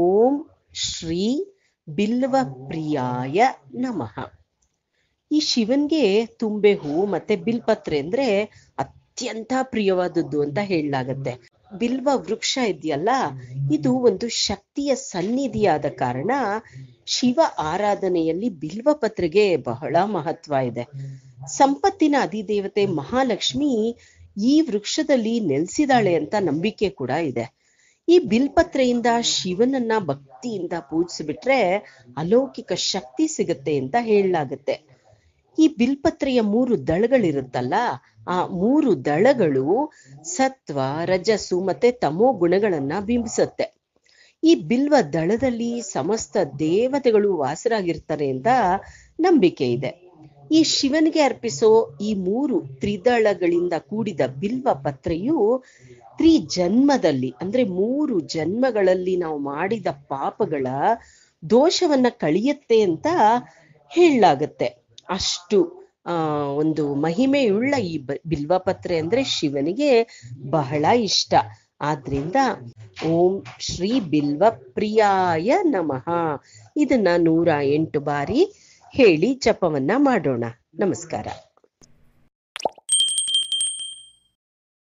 ಓಂ ಶ್ರೀ ಬಿಲ್ವ ಪ್ರಿಯಾಯ ನಮಃ ಈ ಶಿವನ್ಗೆ ತುಂಬೆ ಹೂ ಮತ್ತೆ ಬಿಲ್ಪತ್ರೆ ಅಂದ್ರೆ ಅತ್ಯಂತ ಪ್ರಿಯವಾದದ್ದು ಅಂತ ಹೇಳಲಾಗತ್ತೆ ಬಿಲ್ವ ವೃಕ್ಷ ಇದೆಯಲ್ಲ ಇದು ಒಂದು ಶಕ್ತಿಯ ಸನ್ನಿಧಿಯಾದ ಕಾರಣ ಶಿವ ಆರಾಧನೆಯಲ್ಲಿ ಬಿಲ್ವ ಪತ್ರೆಗೆ ಬಹಳ ಮಹತ್ವ ಇದೆ ಸಂಪತ್ತಿನ ಅಧಿದೇವತೆ ಮಹಾಲಕ್ಷ್ಮಿ ಈ ವೃಕ್ಷದಲ್ಲಿ ನೆಲೆಸಿದಾಳೆ ಅಂತ ನಂಬಿಕೆ ಕೂಡ ಇದೆ ಈ ಬಿಲ್ಪತ್ರೆಯಿಂದ ಶಿವನನ್ನ ಭಕ್ತಿಯಿಂದ ಪೂಜಿಸಿಬಿಟ್ರೆ ಅಲೌಕಿಕ ಶಕ್ತಿ ಸಿಗುತ್ತೆ ಅಂತ ಹೇಳಲಾಗುತ್ತೆ ಈ ಬಿಲ್ಪತ್ರೆಯ ಮೂರು ದಳಗಳಿರುತ್ತಲ್ಲ ಆ ಮೂರು ದಳಗಳು ಸತ್ವ ರಜಸು ಮತ್ತೆ ತಮೋ ಗುಣಗಳನ್ನ ಬಿಂಬಿಸುತ್ತೆ ಈ ಬಿಲ್ವ ದಳದಲ್ಲಿ ಸಮಸ್ತ ದೇವತೆಗಳು ವಾಸರಾಗಿರ್ತಾರೆ ಅಂತ ನಂಬಿಕೆ ಇದೆ ಈ ಶಿವನಿಗೆ ಅರ್ಪಿಸೋ ಈ ಮೂರು ತ್ರಿದಳಗಳಿಂದ ಕೂಡಿದ ಬಿಲ್ವ ಪತ್ರೆಯು ತ್ರಿಜನ್ಮದಲ್ಲಿ ಅಂದ್ರೆ ಮೂರು ಜನ್ಮಗಳಲ್ಲಿ ನಾವು ಮಾಡಿದ ಪಾಪಗಳ ದೋಷವನ್ನ ಕಳೆಯುತ್ತೆ ಅಂತ ಹೇಳಲಾಗತ್ತೆ ಅಷ್ಟು ಆ ಒಂದು ಮಹಿಮೆಯುಳ್ಳ ಈ ಬಿಲ್ವ ಪತ್ರೆ ಅಂದ್ರೆ ಶಿವನಿಗೆ ಬಹಳ ಇಷ್ಟ ಆದ್ರಿಂದ ಓಂ ಶ್ರೀ ಬಿಲ್ವ ಪ್ರಿಯಾಯ ನಮಃ ಇದನ್ನ ನೂರ ಎಂಟು ಬಾರಿ ಹೇಳಿ ಜಪವನ್ನ ಮಾಡೋಣ ನಮಸ್ಕಾರ